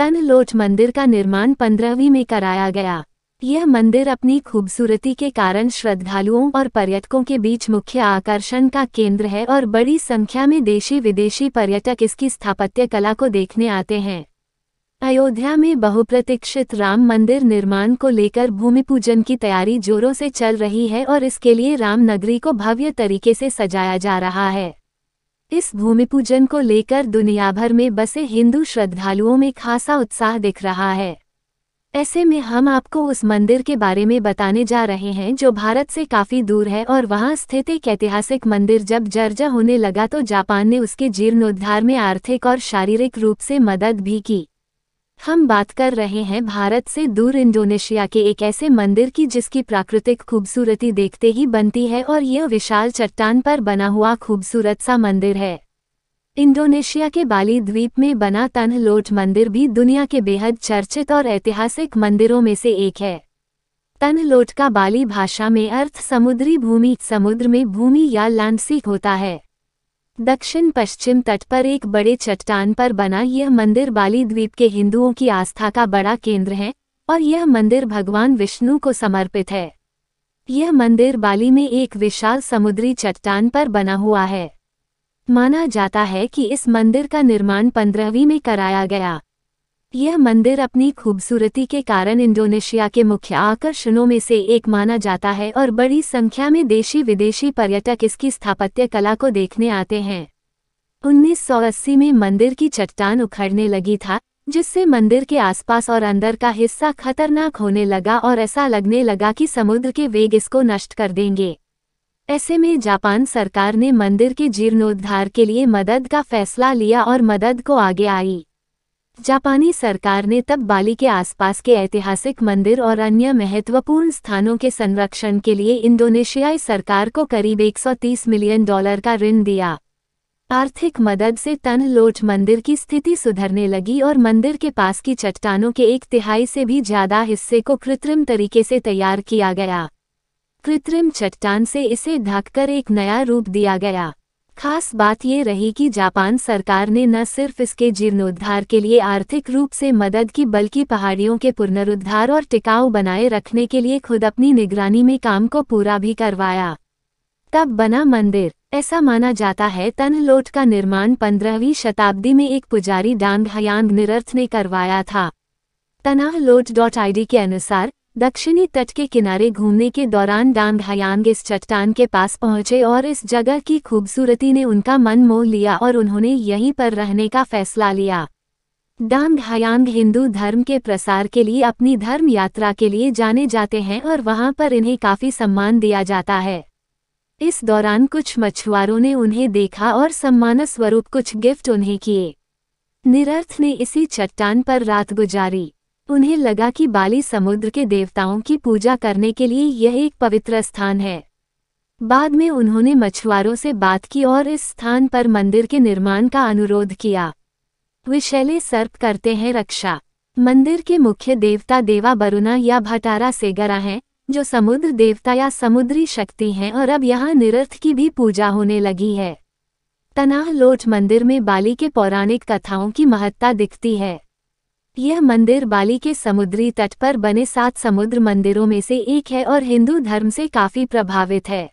लोट मंदिर का निर्माण पंद्रहवीं में कराया गया यह मंदिर अपनी खूबसूरती के कारण श्रद्धालुओं और पर्यटकों के बीच मुख्य आकर्षण का केंद्र है और बड़ी संख्या में देशी विदेशी पर्यटक इसकी स्थापत्य कला को देखने आते हैं अयोध्या में बहुप्रतीक्षित राम मंदिर निर्माण को लेकर भूमि पूजन की तैयारी जोरों से चल रही है और इसके लिए रामनगरी को भव्य तरीके से सजाया जा रहा है इस भूमि पूजन को लेकर दुनिया भर में बसे हिंदू श्रद्धालुओं में खासा उत्साह दिख रहा है ऐसे में हम आपको उस मंदिर के बारे में बताने जा रहे हैं जो भारत से काफ़ी दूर है और वहाँ स्थित एक ऐतिहासिक मंदिर जब जर्जर होने लगा तो जापान ने उसके जीर्णोद्धार में आर्थिक और शारीरिक रूप से मदद भी की हम बात कर रहे हैं भारत से दूर इंडोनेशिया के एक ऐसे मंदिर की जिसकी प्राकृतिक खूबसूरती देखते ही बनती है और यह विशाल चट्टान पर बना हुआ खूबसूरत सा मंदिर है इंडोनेशिया के बाली द्वीप में बना तन लोट मंदिर भी दुनिया के बेहद चर्चित और ऐतिहासिक मंदिरों में से एक है तन लोट का बाली भाषा में अर्थ समुद्री भूमि समुद्र में भूमि या लैंडसीक होता है दक्षिण पश्चिम तट पर एक बड़े चट्टान पर बना यह मंदिर बाली द्वीप के हिंदुओं की आस्था का बड़ा केंद्र है और यह मंदिर भगवान विष्णु को समर्पित है यह मंदिर बाली में एक विशाल समुद्री चट्टान पर बना हुआ है माना जाता है कि इस मंदिर का निर्माण पंद्रहवीं में कराया गया यह मंदिर अपनी खूबसूरती के कारण इंडोनेशिया के मुख्य आकर्षणों में से एक माना जाता है और बड़ी संख्या में देशी विदेशी पर्यटक इसकी स्थापत्य कला को देखने आते हैं उन्नीस में मंदिर की चट्टान उखड़ने लगी था जिससे मंदिर के आसपास और अंदर का हिस्सा खतरनाक होने लगा और ऐसा लगने लगा कि समुद्र के वेग इसको नष्ट कर देंगे ऐसे में जापान सरकार ने मंदिर के जीर्णोद्धार के लिए मदद का फैसला लिया और मदद को आगे आई जापानी सरकार ने तब बाली के आसपास के ऐतिहासिक मंदिर और अन्य महत्वपूर्ण स्थानों के संरक्षण के लिए इंडोनेशियाई सरकार को करीब 130 मिलियन डॉलर का ऋण दिया आर्थिक मदद से तन लोट मंदिर की स्थिति सुधरने लगी और मंदिर के पास की चट्टानों के एक तिहाई से भी ज्यादा हिस्से को कृत्रिम तरीके से तैयार किया गया कृत्रिम चट्टान से इसे ढककर एक नया रूप दिया गया खास बात ये रही कि जापान सरकार ने न सिर्फ इसके जीर्णोद्धार के लिए आर्थिक रूप से मदद की बल्कि पहाड़ियों के पुनरुद्धार और टिकाऊ बनाए रखने के लिए खुद अपनी निगरानी में काम को पूरा भी करवाया तब बना मंदिर ऐसा माना जाता है तनलोट का निर्माण पंद्रहवीं शताब्दी में एक पुजारी डांग हयांग निरर्थ ने करवाया था तनाह लोट डॉट आई के अनुसार दक्षिणी तट के किनारे घूमने के दौरान डांग हयांग इस चट्टान के पास पहुंचे और इस जगह की खूबसूरती ने उनका मन मोह लिया और उन्होंने यहीं पर रहने का फैसला लिया डांग हयांग हिंदू धर्म के प्रसार के लिए अपनी धर्म यात्रा के लिए जाने जाते हैं और वहां पर इन्हें काफ़ी सम्मान दिया जाता है इस दौरान कुछ मछुआरों ने उन्हें देखा और सम्मान स्वरूप कुछ गिफ्ट उन्हें किए निरर्थ ने इसी चट्टान पर रात गुजारी उन्हें लगा कि बाली समुद्र के देवताओं की पूजा करने के लिए यह एक पवित्र स्थान है बाद में उन्होंने मछुआरों से बात की और इस स्थान पर मंदिर के निर्माण का अनुरोध किया विशैले सर्प करते हैं रक्षा मंदिर के मुख्य देवता देवा बरुना या भटारा सेगरा हैं जो समुद्र देवता या समुद्री शक्ति हैं और अब यहाँ निरर्थ की भी पूजा होने लगी है तनाह लोट मंदिर में बाली के पौराणिक कथाओं की महत्ता दिखती है यह मंदिर बाली के समुद्री तट पर बने सात समुद्र मंदिरों में से एक है और हिंदू धर्म से काफी प्रभावित है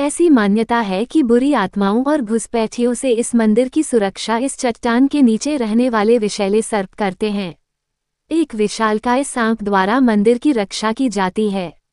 ऐसी मान्यता है कि बुरी आत्माओं और घुसपैठियों से इस मंदिर की सुरक्षा इस चट्टान के नीचे रहने वाले विशैले सर्प करते हैं एक विशालकाय सांप द्वारा मंदिर की रक्षा की जाती है